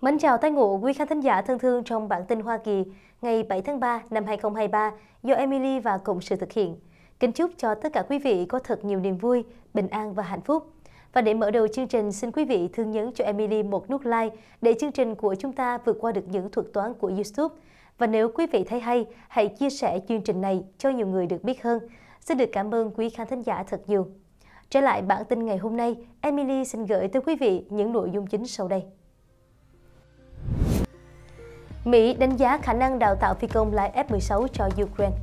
Mến chào tay ngộ quý khán thính giả thân thương trong bản tin Hoa Kỳ ngày 7 tháng 3 năm 2023 do Emily và Cộng sự thực hiện. Kính chúc cho tất cả quý vị có thật nhiều niềm vui, bình an và hạnh phúc. Và để mở đầu chương trình, xin quý vị thương nhấn cho Emily một nút like để chương trình của chúng ta vượt qua được những thuật toán của YouTube. Và nếu quý vị thấy hay, hãy chia sẻ chương trình này cho nhiều người được biết hơn. Xin được cảm ơn quý khán thính giả thật nhiều. Trở lại bản tin ngày hôm nay, Emily xin gửi tới quý vị những nội dung chính sau đây. Mỹ đánh giá khả năng đào tạo phi công lái F-16 cho Ukraine.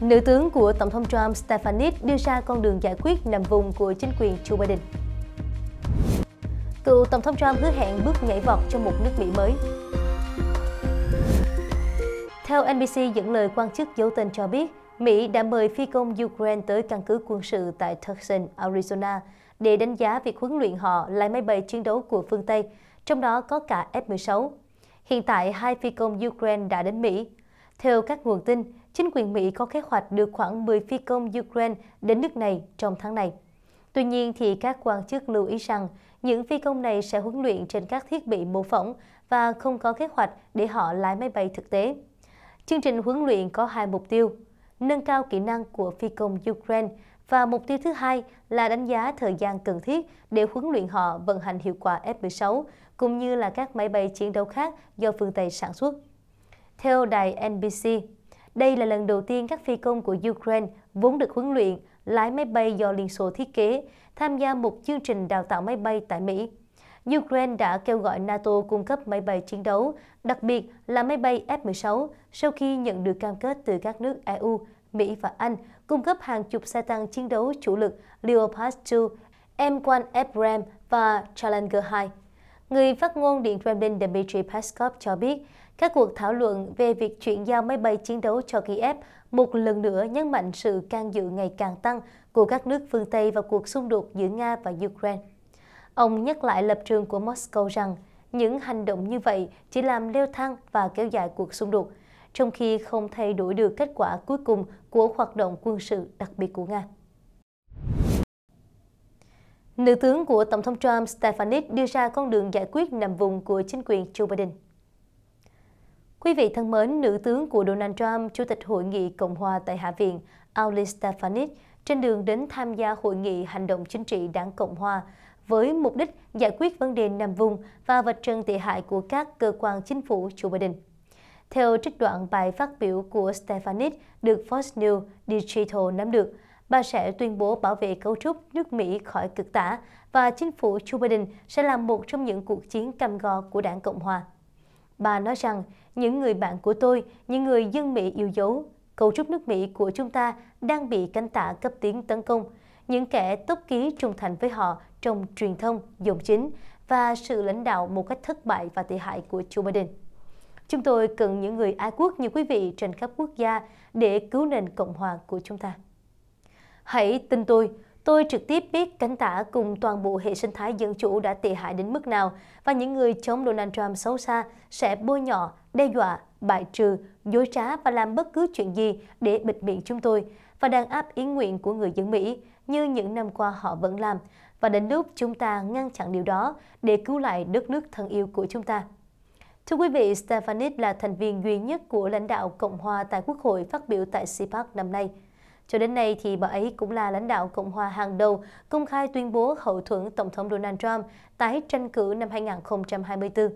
Nữ tướng của Tổng thống Trump Stefanik đưa ra con đường giải quyết nằm vùng của chính quyền Joe Biden. Cựu Tổng thống Trump hứa hẹn bước nhảy vọt cho một nước Mỹ mới. Theo NBC dẫn lời quan chức giấu tên cho biết, Mỹ đã mời phi công Ukraine tới căn cứ quân sự tại Tucson, Arizona để đánh giá việc huấn luyện họ lái máy bay chiến đấu của phương Tây trong đó có cả F-16. Hiện tại, hai phi công Ukraine đã đến Mỹ. Theo các nguồn tin, chính quyền Mỹ có kế hoạch đưa khoảng 10 phi công Ukraine đến nước này trong tháng này. Tuy nhiên, thì các quan chức lưu ý rằng những phi công này sẽ huấn luyện trên các thiết bị mô phỏng và không có kế hoạch để họ lái máy bay thực tế. Chương trình huấn luyện có hai mục tiêu, nâng cao kỹ năng của phi công Ukraine và mục tiêu thứ hai là đánh giá thời gian cần thiết để huấn luyện họ vận hành hiệu quả F-16, cũng như là các máy bay chiến đấu khác do phương Tây sản xuất. Theo đài NBC, đây là lần đầu tiên các phi công của Ukraine vốn được huấn luyện lái máy bay do Liên Xô thiết kế, tham gia một chương trình đào tạo máy bay tại Mỹ. Ukraine đã kêu gọi NATO cung cấp máy bay chiến đấu, đặc biệt là máy bay F-16, sau khi nhận được cam kết từ các nước EU, Mỹ và Anh cung cấp hàng chục xe tăng chiến đấu chủ lực Leopard 2, M1 Abrams và Challenger 2. Người phát ngôn Điện Kremlin Dmitry Peskov cho biết, các cuộc thảo luận về việc chuyển giao máy bay chiến đấu cho Kiev một lần nữa nhấn mạnh sự can dự ngày càng tăng của các nước phương Tây vào cuộc xung đột giữa Nga và Ukraine. Ông nhắc lại lập trường của Moscow rằng những hành động như vậy chỉ làm leo thang và kéo dài cuộc xung đột, trong khi không thay đổi được kết quả cuối cùng của hoạt động quân sự đặc biệt của Nga. Nữ tướng của Tổng thống Trump Stefanik đưa ra con đường giải quyết nằm vùng của chính quyền Joe Biden. Quý vị thân mến, nữ tướng của Donald Trump, Chủ tịch Hội nghị Cộng hòa tại Hạ viện Aulie Stefanik trên đường đến tham gia Hội nghị Hành động Chính trị Đảng Cộng hòa với mục đích giải quyết vấn đề nằm vùng và vật trần tệ hại của các cơ quan chính phủ Joe Biden. Theo trích đoạn bài phát biểu của Stefanik được Fox News Digital nắm được, bà sẽ tuyên bố bảo vệ cấu trúc nước Mỹ khỏi cực tả và chính phủ Joe Biden sẽ là một trong những cuộc chiến cam go của đảng Cộng Hòa. Bà nói rằng, những người bạn của tôi, những người dân Mỹ yêu dấu, cấu trúc nước Mỹ của chúng ta đang bị cánh tả cấp tiến tấn công. Những kẻ tốt ký trung thành với họ trong truyền thông, dòng chính và sự lãnh đạo một cách thất bại và tệ hại của Joe Biden. Chúng tôi cần những người ái quốc như quý vị trên khắp quốc gia để cứu nền Cộng hòa của chúng ta. Hãy tin tôi, tôi trực tiếp biết cánh tả cùng toàn bộ hệ sinh thái dân chủ đã tệ hại đến mức nào và những người chống Donald Trump xấu xa sẽ bôi nhọ, đe dọa, bại trừ, dối trá và làm bất cứ chuyện gì để bịt miệng chúng tôi và đàn áp ý nguyện của người dân Mỹ như những năm qua họ vẫn làm và đến lúc chúng ta ngăn chặn điều đó để cứu lại đất nước thân yêu của chúng ta. Thưa quý vị, Stefanis là thành viên duy nhất của lãnh đạo Cộng hòa tại Quốc hội phát biểu tại CPAC năm nay. Cho đến nay thì bà ấy cũng là lãnh đạo Cộng hòa hàng đầu công khai tuyên bố hậu thuẫn Tổng thống Donald Trump tái tranh cử năm 2024.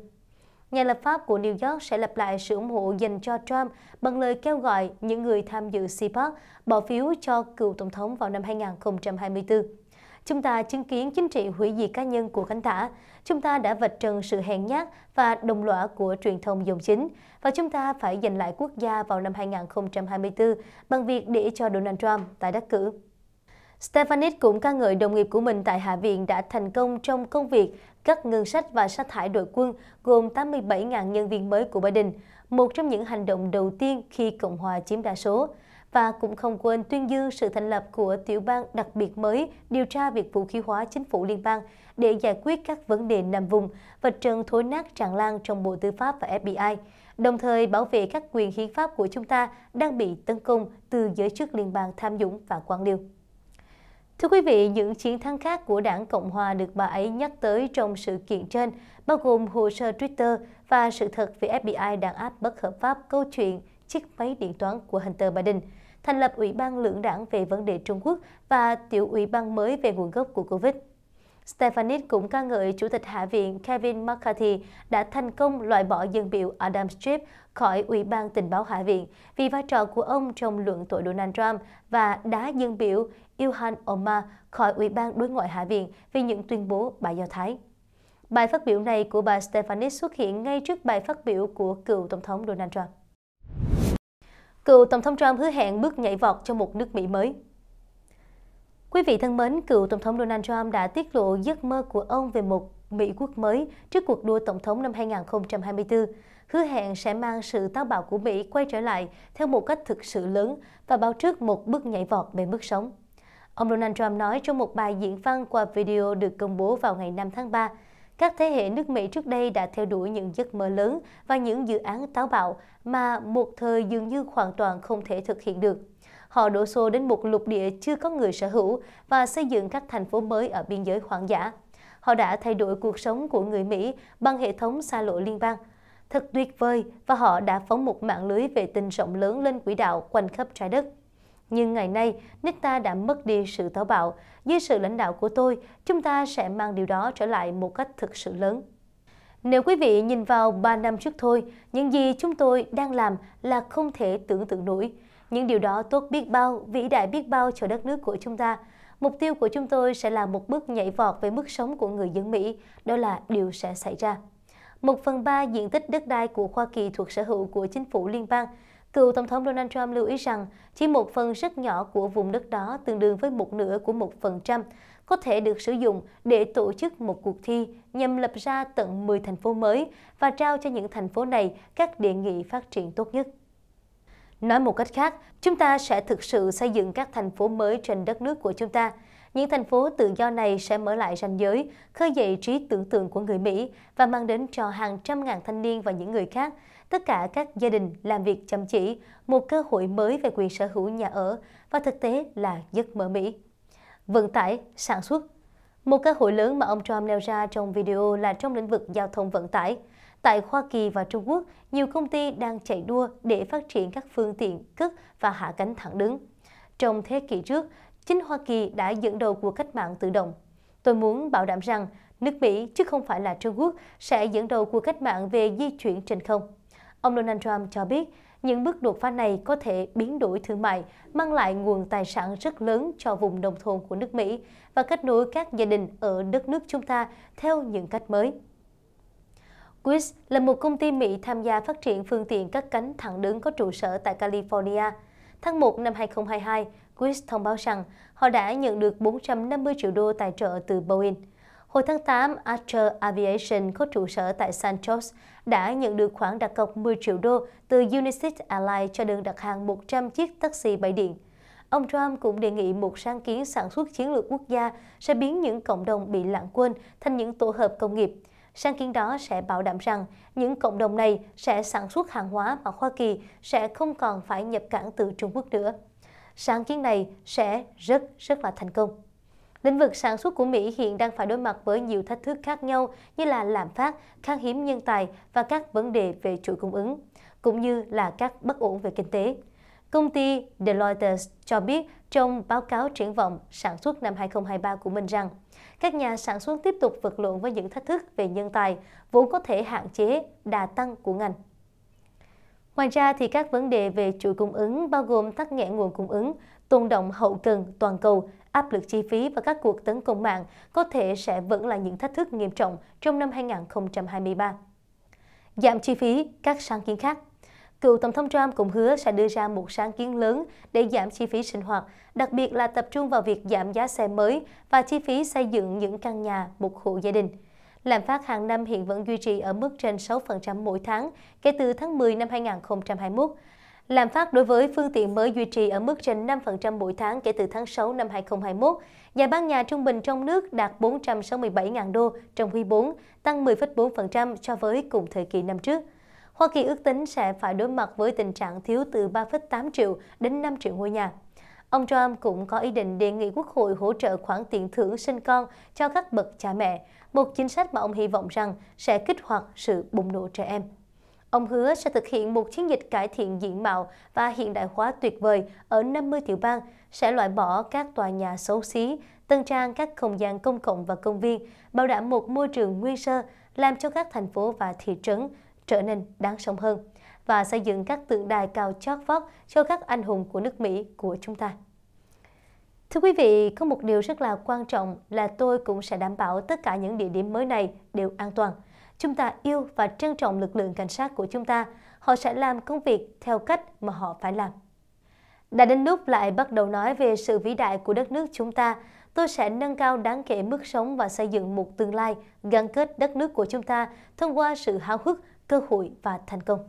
Nhà lập pháp của New York sẽ lập lại sự ủng hộ dành cho Trump bằng lời kêu gọi những người tham dự CPAC bỏ phiếu cho cựu Tổng thống vào năm 2024. Chúng ta chứng kiến chính trị hủy diệt cá nhân của cánh tả. Chúng ta đã vạch trần sự hèn nhát và đồng lõa của truyền thông dòng chính. Và chúng ta phải giành lại quốc gia vào năm 2024 bằng việc để cho Donald Trump tại đắc cử. Stefanik cũng ca ngợi đồng nghiệp của mình tại Hạ viện đã thành công trong công việc cắt ngân sách và sa thải đội quân gồm 87.000 nhân viên mới của Biden, một trong những hành động đầu tiên khi Cộng hòa chiếm đa số và cũng không quên tuyên dương sự thành lập của tiểu bang đặc biệt mới điều tra việc vũ khí hóa chính phủ liên bang để giải quyết các vấn đề nằm vùng, và trần thối nát tràn lan trong Bộ Tư pháp và FBI, đồng thời bảo vệ các quyền hiến pháp của chúng ta đang bị tấn công từ giới chức liên bang tham nhũng và quan liêu. Thưa quý vị, những chiến thắng khác của đảng Cộng Hòa được bà ấy nhắc tới trong sự kiện trên, bao gồm hồ sơ Twitter và sự thật về FBI đàn áp bất hợp pháp câu chuyện chiếc máy điện toán của Hunter Biden, thành lập Ủy ban lưỡng đảng về vấn đề Trung Quốc và tiểu ủy ban mới về nguồn gốc của COVID. Stefanik cũng ca ngợi Chủ tịch Hạ viện Kevin McCarthy đã thành công loại bỏ dân biểu Adam Schiff khỏi Ủy ban Tình báo Hạ viện vì vai trò của ông trong luận tội Donald Trump và đá dân biểu Ilhan Omar khỏi Ủy ban Đối ngoại Hạ viện vì những tuyên bố bài Do Thái. Bài phát biểu này của bà Stefanik xuất hiện ngay trước bài phát biểu của cựu Tổng thống Donald Trump. Cựu Tổng thống Trump hứa hẹn bước nhảy vọt cho một nước Mỹ mới. Quý vị thân mến, cựu Tổng thống Donald Trump đã tiết lộ giấc mơ của ông về một Mỹ quốc mới trước cuộc đua Tổng thống năm 2024, hứa hẹn sẽ mang sự táo bạo của Mỹ quay trở lại theo một cách thực sự lớn và báo trước một bước nhảy vọt về mức sống. Ông Donald Trump nói trong một bài diễn văn qua video được công bố vào ngày 5 tháng 3 các thế hệ nước Mỹ trước đây đã theo đuổi những giấc mơ lớn và những dự án táo bạo mà một thời dường như hoàn toàn không thể thực hiện được. Họ đổ xô đến một lục địa chưa có người sở hữu và xây dựng các thành phố mới ở biên giới hoang dã. Họ đã thay đổi cuộc sống của người Mỹ bằng hệ thống xa lộ liên bang. Thật tuyệt vời và họ đã phóng một mạng lưới vệ tinh rộng lớn lên quỹ đạo quanh khắp trái đất. Nhưng ngày nay, nước ta đã mất đi sự táo bạo. Dưới sự lãnh đạo của tôi, chúng ta sẽ mang điều đó trở lại một cách thực sự lớn. Nếu quý vị nhìn vào 3 năm trước thôi, những gì chúng tôi đang làm là không thể tưởng tượng nổi. Những điều đó tốt biết bao, vĩ đại biết bao cho đất nước của chúng ta. Mục tiêu của chúng tôi sẽ là một bước nhảy vọt về mức sống của người dân Mỹ, đó là điều sẽ xảy ra. Một phần ba diện tích đất đai của Hoa Kỳ thuộc sở hữu của chính phủ liên bang, Cựu Tổng thống Donald Trump lưu ý rằng chỉ một phần rất nhỏ của vùng đất đó tương đương với một nửa của một phần trăm có thể được sử dụng để tổ chức một cuộc thi nhằm lập ra tận 10 thành phố mới và trao cho những thành phố này các đề nghị phát triển tốt nhất. Nói một cách khác, chúng ta sẽ thực sự xây dựng các thành phố mới trên đất nước của chúng ta. Những thành phố tự do này sẽ mở lại ranh giới, khơi dậy trí tưởng tượng của người Mỹ và mang đến cho hàng trăm ngàn thanh niên và những người khác tất cả các gia đình làm việc chăm chỉ, một cơ hội mới về quyền sở hữu nhà ở và thực tế là giấc mơ Mỹ. Vận tải, sản xuất Một cơ hội lớn mà ông Trump nêu ra trong video là trong lĩnh vực giao thông vận tải. Tại Hoa Kỳ và Trung Quốc, nhiều công ty đang chạy đua để phát triển các phương tiện cất và hạ cánh thẳng đứng. Trong thế kỷ trước, chính Hoa Kỳ đã dẫn đầu cuộc cách mạng tự động. Tôi muốn bảo đảm rằng nước Mỹ chứ không phải là Trung Quốc sẽ dẫn đầu cuộc cách mạng về di chuyển trên không. Ông Donald Trump cho biết, những bước đột phá này có thể biến đổi thương mại, mang lại nguồn tài sản rất lớn cho vùng nông thôn của nước Mỹ và kết nối các gia đình ở đất nước chúng ta theo những cách mới. Quiz là một công ty Mỹ tham gia phát triển phương tiện các cánh thẳng đứng có trụ sở tại California. Tháng 1 năm 2022, Quiz thông báo rằng họ đã nhận được 450 triệu đô tài trợ từ Boeing. Hồi tháng 8, Archer Aviation có trụ sở tại Santos đã nhận được khoản đặt cọc 10 triệu đô từ United Airlines cho đơn đặt hàng 100 chiếc taxi bay điện. Ông Trump cũng đề nghị một sáng kiến sản xuất chiến lược quốc gia sẽ biến những cộng đồng bị lãng quên thành những tổ hợp công nghiệp. Sáng kiến đó sẽ bảo đảm rằng những cộng đồng này sẽ sản xuất hàng hóa mà Hoa Kỳ sẽ không còn phải nhập cảng từ Trung Quốc nữa. Sáng kiến này sẽ rất rất là thành công. Lĩnh vực sản xuất của Mỹ hiện đang phải đối mặt với nhiều thách thức khác nhau như là lạm phát, khan hiếm nhân tài và các vấn đề về chuỗi cung ứng, cũng như là các bất ổn về kinh tế. Công ty Deloitte cho biết trong báo cáo triển vọng sản xuất năm 2023 của mình rằng các nhà sản xuất tiếp tục vật lộn với những thách thức về nhân tài vốn có thể hạn chế đà tăng của ngành. Ngoài ra thì các vấn đề về chuỗi cung ứng bao gồm tắc nghẽn nguồn cung ứng, tồn động hậu cần toàn cầu, áp lực chi phí và các cuộc tấn công mạng có thể sẽ vẫn là những thách thức nghiêm trọng trong năm 2023. Giảm chi phí, các sáng kiến khác Cựu Tổng thống Trump cũng hứa sẽ đưa ra một sáng kiến lớn để giảm chi phí sinh hoạt, đặc biệt là tập trung vào việc giảm giá xe mới và chi phí xây dựng những căn nhà, một hộ gia đình. Lạm phát hàng năm hiện vẫn duy trì ở mức trên 6% mỗi tháng kể từ tháng 10 năm 2021, Lạm phát đối với phương tiện mới duy trì ở mức trên 5% mỗi tháng kể từ tháng 6 năm 2021. Giá bán nhà trung bình trong nước đạt 467.000 đô trong quý 4, tăng 10,4% so với cùng thời kỳ năm trước. Hoa Kỳ ước tính sẽ phải đối mặt với tình trạng thiếu từ 3,8 triệu đến 5 triệu ngôi nhà. Ông Trump cũng có ý định đề nghị Quốc hội hỗ trợ khoản tiền thưởng sinh con cho các bậc cha mẹ, một chính sách mà ông hy vọng rằng sẽ kích hoạt sự bùng nổ trẻ em. Ông hứa sẽ thực hiện một chiến dịch cải thiện diện mạo và hiện đại hóa tuyệt vời ở 50 tiểu bang, sẽ loại bỏ các tòa nhà xấu xí, tân trang các không gian công cộng và công viên, bảo đảm một môi trường nguyên sơ, làm cho các thành phố và thị trấn trở nên đáng sống hơn và xây dựng các tượng đài cao chót vót cho các anh hùng của nước Mỹ của chúng ta. Thưa quý vị, có một điều rất là quan trọng là tôi cũng sẽ đảm bảo tất cả những địa điểm mới này đều an toàn. Chúng ta yêu và trân trọng lực lượng cảnh sát của chúng ta. Họ sẽ làm công việc theo cách mà họ phải làm. Đã đến lúc lại bắt đầu nói về sự vĩ đại của đất nước chúng ta. Tôi sẽ nâng cao đáng kể mức sống và xây dựng một tương lai gắn kết đất nước của chúng ta thông qua sự háo hức, cơ hội và thành công.